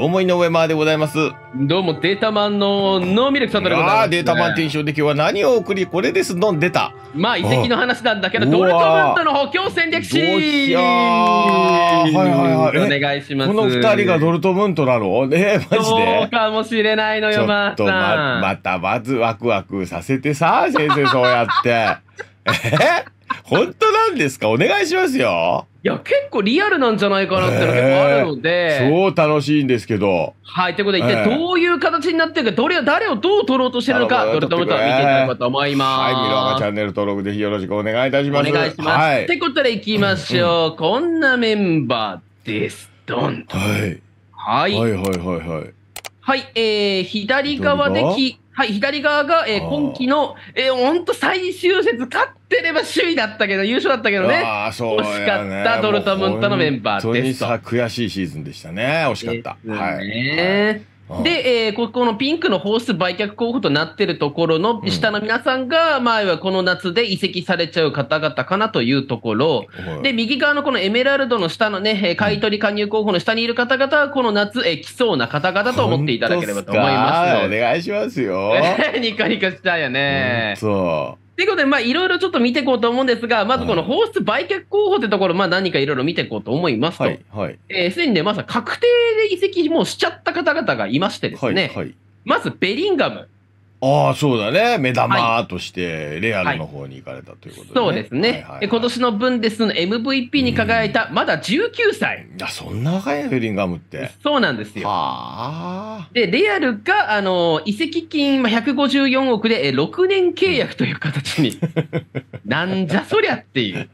どうも井上までございます。どうもデータマンのノーミルクさんでございます、ね、あデータマンテンショで今日は何を送りこれですの出た。まあ遺跡の話なんだけどドルトムントの補強戦略シーはいはいはい。お願いします。この二人がドルトムントなの？えー、マジで。そうかもしれないのよまた。ままたまずワクワクさせてさ先生そうやって。えー本当なんですかお願いしますよ。いや、結構リアルなんじゃないかなってのが結構あるので。超楽しいんですけど。はい。ということで、一体どういう形になってるか、どれ誰をどう取ろうとしてるのか、どれともと見ていただければと思います。はい。ミロアチャンネル登録ぜひよろしくお願いいたします。お願いします。ってことで、いきましょう。こんなメンバーです。ドン。はい。はい。はいはいはいはい。はい。えー、左側でき。はい、左側が、えー、今季の、えー、本当最終節、勝ってれば首位だったけど、優勝だったけどね、惜しかった、ドルトムントのメンバーですと。本当にさ悔しいシーズンでしたね、惜しかった。ね、はい、はいで、えー、ここのピンクのホース売却候補となってるところの下の皆さんが、うん、この夏で移籍されちゃう方々かなというところ、で、右側のこのエメラルドの下のね、買い取り加入候補の下にいる方々は、この夏、えー、来そうな方々と思っていただければと思いますので。お願いしますよ。ニカニカしたよね。そう。ということで、まあ、いろいろちょっと見ていこうと思うんですが、まずこの放出売却候補ってところ、まあ、何かいろいろ見ていこうと思いますと、す、は、で、いにね、まず確定で移籍もしちゃった方々がいましてですね、はいはい、まずベリンガム、ああ、そうだね。目玉としてレアルの方に行かれたということで、ねそうですね、はいはいはい今年のブンデスの MVP に輝いた、まだ19歳。や、そんな若いのベリンガムって。そうなんですよ。はあ。で、レアルが、あの、移籍金まあ154億で6年契約という形に、なんじゃそりゃっていう。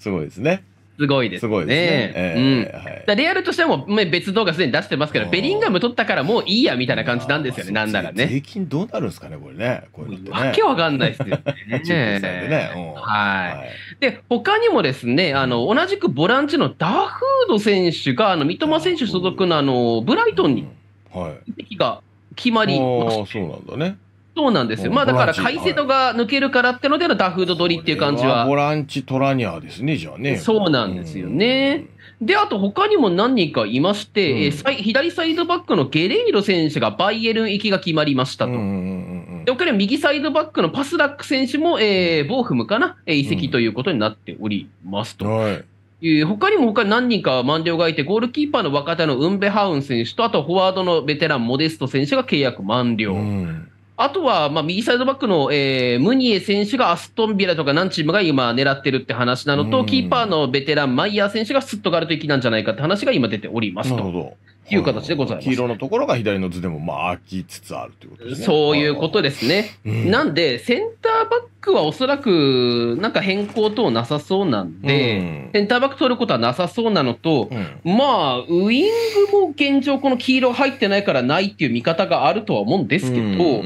すごいですね。すごいですね。すごいですね。えー、うん。レアルとしても別動画すでに出してますけど、ベリンガム取ったからもういいやみたいな感じなんですよね、なんならね。税金どうなるんですかね、これね。これねわけわかんないですよね。ねはい。で、他にもですね、あの、同じくボランチのダフード選手が、あの、三笘選手所属のあの、ブライトンに、はい。が決まりましそうなんだね。そうなんですよ。まあだから、イセドが抜けるからってのでのダフード取りっていう感じは。ボランチトラニアですね、じゃあね。そうなんですよね。で、あと他にも何人かいまして、うん、えー、左サイドバックのゲレイロ選手がバイエルン行きが決まりましたと。で、他にも右サイドバックのパスラック選手も、えー、ボーフムかな、えー、移籍ということになっておりますと。うんはいえ他にも他に何人か満了がいて、ゴールキーパーの若手のウンベハウン選手と、あとフォワードのベテラン、モデスト選手が契約満了。うんあとは、まあ、右サイドバックの、えー、ムニエ選手がアストンビラとか何チームが今狙ってるって話なのと、キーパーのベテラン、マイヤー選手がスッとガルト行きなんじゃないかって話が今出ておりますと。なるほど。いう形でございます。黄色のところが左の図でもまあ空きつつあるということですね。そういうことですね。なんで、センターバックはおそらくなんか変更等なさそうなんで、うん、センターバック取ることはなさそうなのと、うん、まあ、ウイングも現状、この黄色入ってないからないっていう見方があるとは思うんですけど、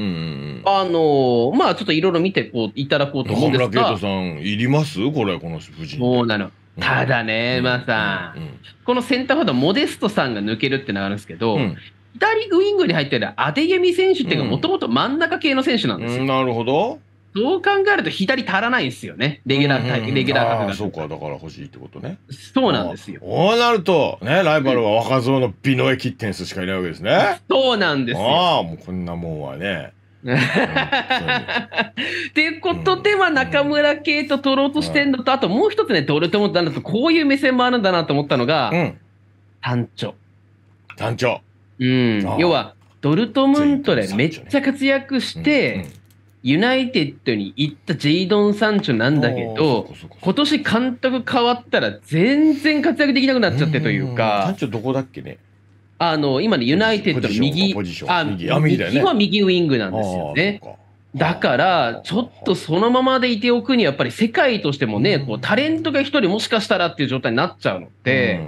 あのまあ、ちょっといろいろ見てこういただこうと思うんですが。村慶斗さん、いりますこれ、この夫人。そうなの。ただね、まあさ、このセンターフォード、モデストさんが抜けるってのがあるんですけど、左ウイングに入ってるアデゲミ選手っていうのがもともと真ん中系の選手なんですよ。なるほど。そう考えると左足らないんですよね。レギュラー、うんうん、レギュラー格が。そうか、だから欲しいってことね。そうなんですよ。こうなると、ね、ライバルは若造の美濃駅テンスしかいないわけですね。そうなんですよ。ああ、もうこんなもんはね。っていうことでは中村圭と取ろうとしてんのと、あともう一つね取ると思ったんだとこういう目線もあるんだなと思ったのが、うん、単調単調うん要はドルトムントでめっちゃ活躍して、うんうん、ユナイテッドに行ったジェイドン・サンチョなんだけど今年監督変わったら全然活躍できなくなっちゃってというか、うサンチョどこだっけねあの、今ね、ユナイテッドの右、あ、右、右だよね。は右ウイングなんですよね。だから、ちょっとそのままでいておくには、やっぱり世界としてもね、こう、タレントが一人もしかしたらっていう状態になっちゃうので、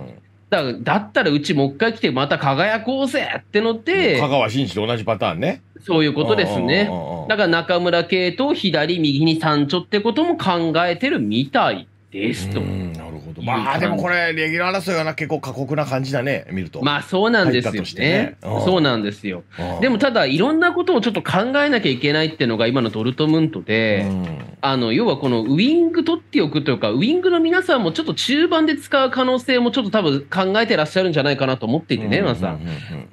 だだったらうちもう一回来てまた輝こうぜってのって香川真司と同じパターンねそういうことですねだから中村系と左右に三丁ってことも考えてるみたいですとまあでもこれ、レギュラー争いはな結構過酷な感じだね、見ると。まあそうなんですよね。ねそうなんですよ。でもただ、いろんなことをちょっと考えなきゃいけないっていうのが今のドルトムントで、うん、あの要はこのウイング取っておくというか、ウイングの皆さんもちょっと中盤で使う可能性もちょっと多分考えてらっしゃるんじゃないかなと思っていてね、皆、うん、さん。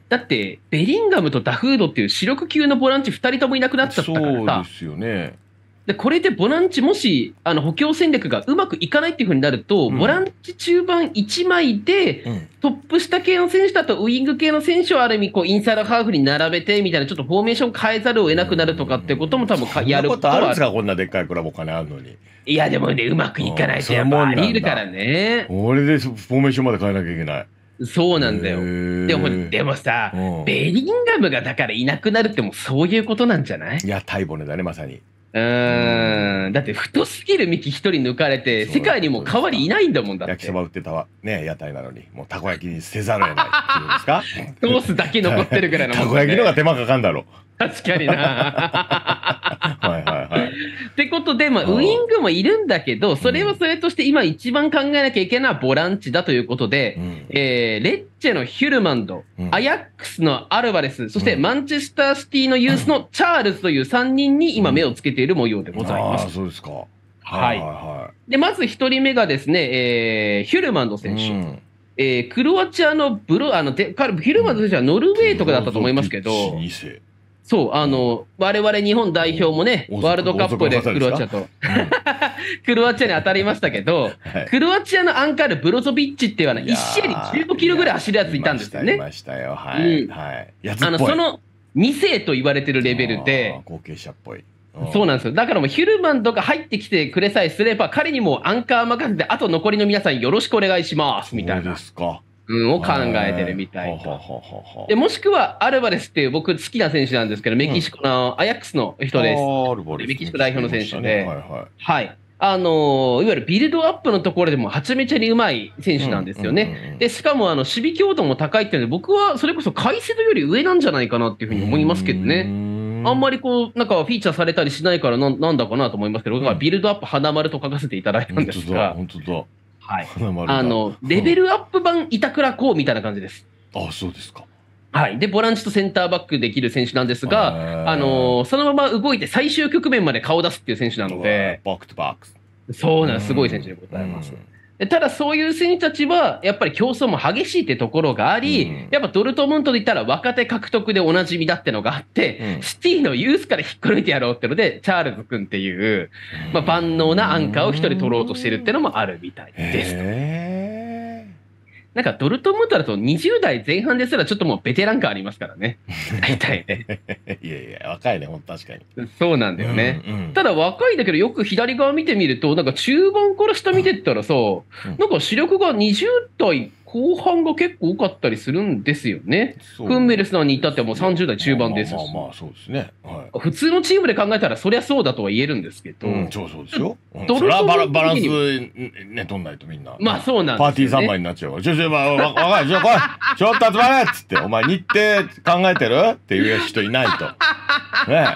だって、ベリンガムとダフードっていう主力級のボランチ2人ともいなくなっちゃったからそうですよね。でこれでボランチもしあの補強戦略がうまくいかないっていうふうになると、うん、ボランチ中盤1枚で、うん、トップ下系の選手だとウイング系の選手をある意味こうインサイドハーフに並べてみたいなちょっとフォーメーション変えざるを得なくなるとかってことも多分かやることあるんですかこんなでっかいクラブお金あるのにいやでもねうまくいかないとやっぱありるからね俺でフォーメーションまで変えなきゃいけないそうなんだよ。でも、でもさ、ベリンガムがだからいなくなるってもそういうことなんじゃないいや、タイボネだね、まさに。うん、だって太すぎるミキ一人抜かれて、世界にも代わりいないんだもんだって。焼きそば売ってたわ、ね、屋台なのに、もうたこ焼きにせざるを得ないっていうんですか。通 すだけ残ってるぐらいの、ね、たこ焼きのが手間かかんだろう。確かにな。はいはい。ってことで、まあ、ウイングもいるんだけど、それはそれとして今一番考えなきゃいけないのはボランチだということで、うん、えー、レッチェのヒュルマンド、うん、アヤックスのアルバレス、そしてマンチェスターシティのユースのチャールズという3人に今目をつけている模様でございます。うん、そうですか。はい。はいはい、で、まず1人目がですね、えー、ヒュルマンド選手。えー、クロアチアのブロあので彼ヒルマン選手はノルウェーとかだったと思いますけど。そう、あの、われ日本代表もね、ワールドカップでクロアチアと、うん、クロアチアに当たりましたけど、はい、クロアチアのアンカール・ブロゾビッチっていうのは、1試合に15キロぐらい走るやついたんですよね。いましたよ、はい。うん、はい、あのその2世と言われてるレベルで、後継者っぽい。そうなんですよ。だからもうヒルマンとか入ってきてくれさえすれば、彼にもアンカー任せて、あと残りの皆さんよろしくお願いします、みたいな。そうですか。うん、を考えてるみたいでもしくはアルバレスっていう僕好きな選手なんですけど、メキシコのアヤックスの人です。うん、メキシコ代表の選手で。ね、はい、はい、はいあのいわゆるビルドアップのところでもはちめちゃにうまい選手なんですよね。でしかもあの守備強度も高いっていうので僕はそれこそ解説より上なんじゃないかなっていうふうに思いますけどね。あんまりこうなんかフィーチャーされたりしないからなんだかなと思いますけど、僕はビルドアップ花丸と書かせていただいたんですが。本当だはい、あのレベルアップ版板倉浩みたいな感じです。あそうですかはい、でボランチとセンターバックできる選手なんですが、あのそのまま動いて最終局面まで顔出すっていう選手なので、バックとバックそうなんすごい選手でございます。うんうんただそういう選手たちは、やっぱり競争も激しいってところがあり、うん、やっぱドルトムントで言ったら若手獲得でおなじみだってのがあって、うん、シティのユースから引っこ抜いてやろうってので、チャールズ君っていう、まあ、万能なアンカーを一人取ろうとしてるってのもあるみたいです。なんかドルトムントだと20代前半ですらちょっともうベテラン感ありますからね。大体ね。いやいや、若いね、ほん確かに。そうなんだよね、うんうん。ただ若いんだけど、よく左側見てみると、なんか中盤から下見てったらさ、うん、なんか視力が20代後半が結構多かったりするんですよね。ねクンメルスさんに至ってもう30代中盤ですし。まあまあそうですね、はい、普通のチームで考えたらそりゃそうだとは言えるんですけど。うん、そうそうですよ。うん、それはバラバランスね、取んないとみんな。まあそうなんです、ね、パーティー三昧になっちゃうから。ちょ、ちょ、まあ、わ、わかる、ちょ、いちょっと集まれっつって、お前日程考えてるっていう人いないと。ね。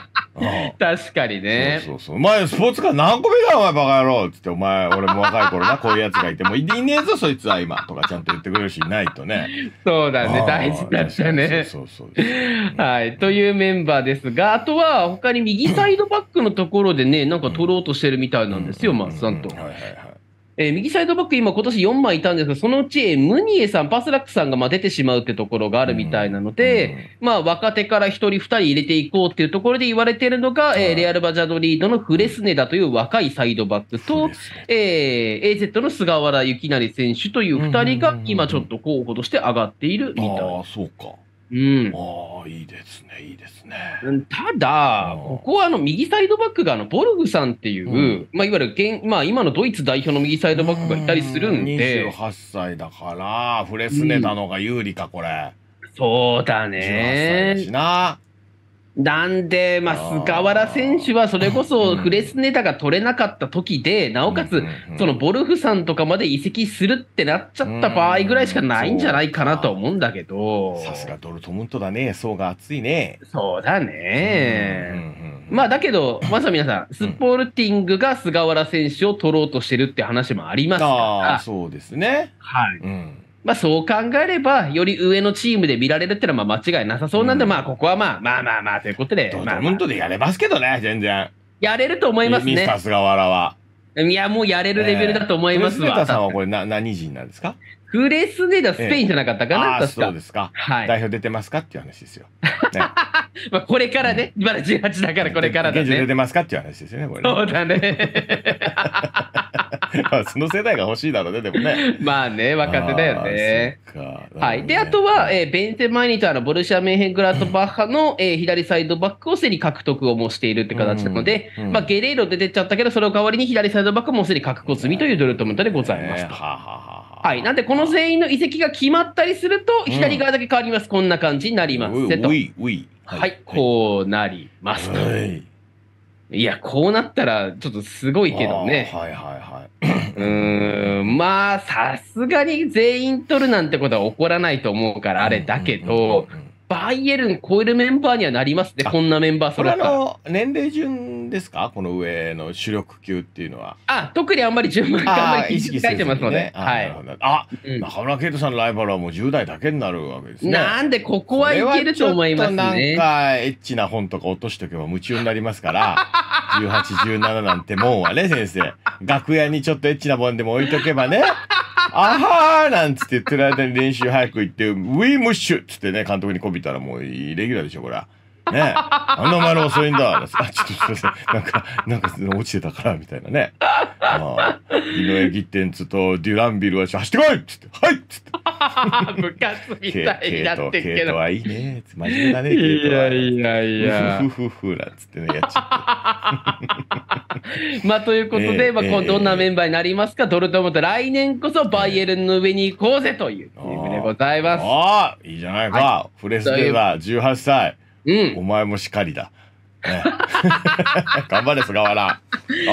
確かにね。そうそうそう。お前、スポーツカー何個目だお前、バカ野郎つって、お前、俺も若い頃な、こういうやつがいて、もういねえぞ、そいつは今、とかちゃんと言ってくれるし、ないとね。そうだね、大事だったね。そうそうそう、ね、はい、というメンバーですが、あとは、他に右サイドバックのところでね、なんか取ろうとしてるみたいなんですよ、マッサンと。はいはいはい。えー、右サイドバック、今、今年4枚いたんですが、そのうち、ムニエさん、パスラックさんがまあ出てしまうってところがあるみたいなので、うん、まあ、若手から1人、2人入れていこうっていうところで言われているのが、えー、レアル・バジャドリードのフレスネダという若いサイドバックと、えー、AZ の菅原幸成選手という2人が、今、ちょっと候補として上がっているみたいな。うんうんうんうん、あそうかうん、ああ、いいですね、いいですね。ただ、ここはあの右サイドバックがあのボルグさんっていう、うん、まあ、いわゆる現、まあ、今のドイツ代表の右サイドバックがいたりするんで。ん28歳だから、フレスネたのが有利か、これ。そうだね。18歳だしな。なんで、まあ、菅原選手はそれこそフレスネタが取れなかった時で、なおかつ、そのボルフさんとかまで移籍するってなっちゃった場合ぐらいしかないんじゃないかなと思うんだけど。さすがドルトムントだね、層が厚いね。そうだね。まあ、だけど、まずは皆さん、スポルティングが菅原選手を取ろうとしてるって話もありますから。そうですね。はい。うんまあそう考えれば、より上のチームで見られるっていうのはまあ間違いなさそうなんで、うんまあここはまあまあまあまあということで、ドラムントでやれますけどね、全然。やれると思いますミスタスガワラは。いや、もうやれるレベルだと思いますわ。水田さんはこれな何人なんですかグレスネードはスペインじゃなかったかな、ええ、そうですか、はい、代表出てますかっていう話ですよ。ね、まあこれからね、まだ18だからこれからだね。現状出てますかっていう話ですよね、これ、ね、そうだね。まあその世代が欲しいだろうね、でもね。まあね、若手だよね。ねはい、で、あとは、えー、ベンテマイニとあのボルシア・メンヘングラートバッハの、えー、左サイドバックをすでに獲得をもしているって形なので、うんうん、まあ、ゲレーロ出てっちゃったけど、その代わりに左サイドバックもすでに獲得済みというドルトムントでございました。ははははい、なんでこの全員の移籍が決まったりすると、左側だけ変わります。こんな感じになりますと。はい、こうなりますと。いや、こうなったら、ちょっとすごいけどね。はいはいはい。うん、まあ、さすがに全員取るなんてことは起こらないと思うから、あれだけど、バイエルン超えるメンバーにはなりますね、こんなメンバーそれの年齢順ですか、この上の主力級っていうのは。あ特にあんまり順番があんまり意識書いてますので、ね、はい、あ、うん、中村圭人さんのライバルはもう10代だけになるわけですね。なんで、ここはいけると思いますね。なんか、エッチな本とか落としておけば夢中になりますから、18、17なんてもんはね、先生、楽屋にちょっとエッチな本でも置いとけばね。あはーなんつって言ってる間に練習早く行って、ウィームッシュっつってね、監督にこびたらもういいレギュラーでしょ、これは。ねあんなお前の遅いんだ。あ、ちょっとすいません。なんか、なんか落ちてたから、みたいなね。ああ井上ギッテンツとデュランビルは走ってこいっつって「はい!」っつって。部活みたいになってるけど。はいいね。真面目だね。いやいやいや。ふふふらっつってね、やっちゃって。まあということで、えー、まあ、こうどんなメンバーになりますか、えー、ドルトムン来年こそバイエルンの上に行こうぜというチームでございます。ああ、いいじゃないか。はい、フレステーバー18歳。うん、お前もしかりだ。頑張れ菅原頑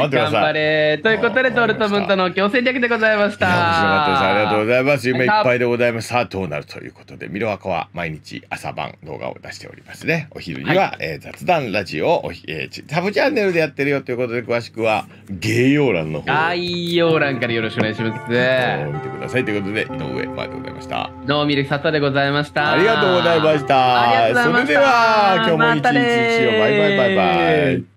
張ってください頑張れということでトルとムントの強戦略でございました面白かったですありがとうございます夢いっぱいでございますさあどうなるということでミロアコは毎日朝晩動画を出しておりますねお昼には、はい、えー、雑談ラジオおひ、えー、サブチャンネルでやってるよということで詳しくは概要欄の方概要欄からよろしくお願いします見てくださいということで井上ンマーでございましたノーミルさとでございましたありがとうございましたそれでは今日も一日一日をバイバイバイバイ